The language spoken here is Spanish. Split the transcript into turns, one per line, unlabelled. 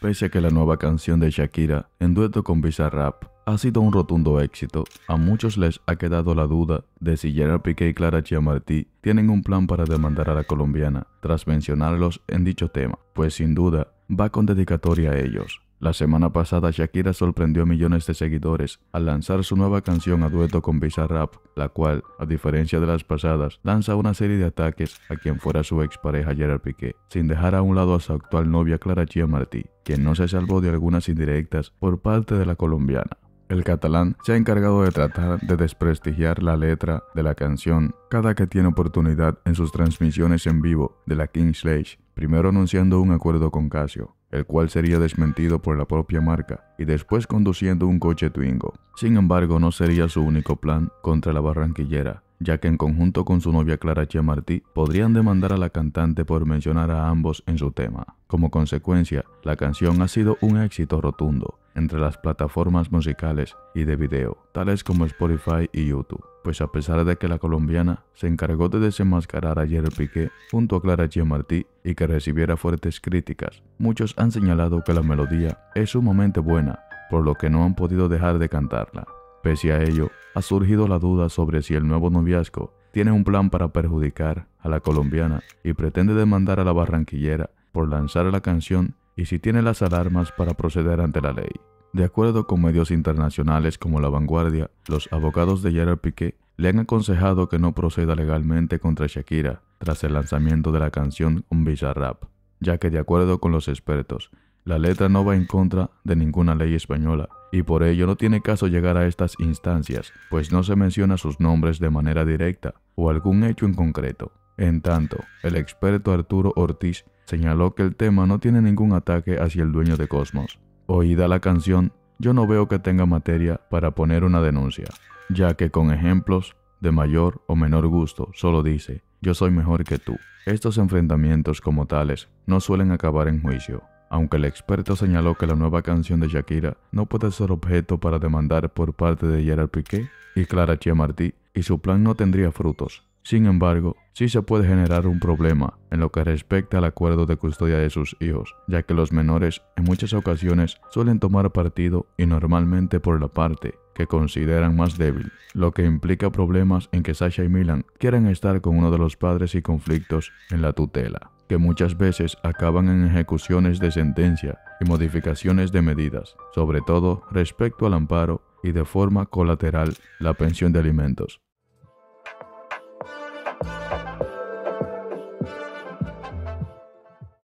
pese a que la nueva canción de Shakira en dueto con Bizarrap ha sido un rotundo éxito, a muchos les ha quedado la duda de si Gerard Piqué y Clara Chiamartí tienen un plan para demandar a la colombiana tras mencionarlos en dicho tema, pues sin duda va con dedicatoria a ellos. La semana pasada Shakira sorprendió a millones de seguidores al lanzar su nueva canción a dueto con Bizarrap, la cual, a diferencia de las pasadas, lanza una serie de ataques a quien fuera su expareja Gerard Piqué, sin dejar a un lado a su actual novia Clara Martí, quien no se salvó de algunas indirectas por parte de la colombiana. El catalán se ha encargado de tratar de desprestigiar la letra de la canción cada que tiene oportunidad en sus transmisiones en vivo de la King's primero anunciando un acuerdo con Casio, el cual sería desmentido por la propia marca, y después conduciendo un coche Twingo. Sin embargo, no sería su único plan contra la barranquillera, ya que en conjunto con su novia Clara Martí podrían demandar a la cantante por mencionar a ambos en su tema. Como consecuencia, la canción ha sido un éxito rotundo entre las plataformas musicales y de video, tales como Spotify y YouTube. Pues a pesar de que la colombiana se encargó de desenmascarar a Jerry Piqué junto a Clara Martí y que recibiera fuertes críticas, muchos han señalado que la melodía es sumamente buena, por lo que no han podido dejar de cantarla. Pese a ello, ha surgido la duda sobre si el nuevo noviazgo tiene un plan para perjudicar a la colombiana y pretende demandar a la barranquillera por lanzar la canción y si tiene las alarmas para proceder ante la ley. De acuerdo con medios internacionales como La Vanguardia, los abogados de Gerard Piqué le han aconsejado que no proceda legalmente contra Shakira tras el lanzamiento de la canción Un Bizarrap, ya que de acuerdo con los expertos, la letra no va en contra de ninguna ley española y por ello no tiene caso llegar a estas instancias, pues no se menciona sus nombres de manera directa o algún hecho en concreto. En tanto, el experto Arturo Ortiz señaló que el tema no tiene ningún ataque hacia el dueño de Cosmos. Oída la canción, yo no veo que tenga materia para poner una denuncia, ya que con ejemplos de mayor o menor gusto solo dice, yo soy mejor que tú. Estos enfrentamientos como tales no suelen acabar en juicio, aunque el experto señaló que la nueva canción de Shakira no puede ser objeto para demandar por parte de Gerard Piqué y Clara Chiamartí y su plan no tendría frutos. Sin embargo, sí se puede generar un problema en lo que respecta al acuerdo de custodia de sus hijos, ya que los menores en muchas ocasiones suelen tomar partido y normalmente por la parte que consideran más débil, lo que implica problemas en que Sasha y Milan quieran estar con uno de los padres y conflictos en la tutela que muchas veces acaban en ejecuciones de sentencia y modificaciones de medidas, sobre todo respecto al amparo y de forma colateral la pensión de alimentos.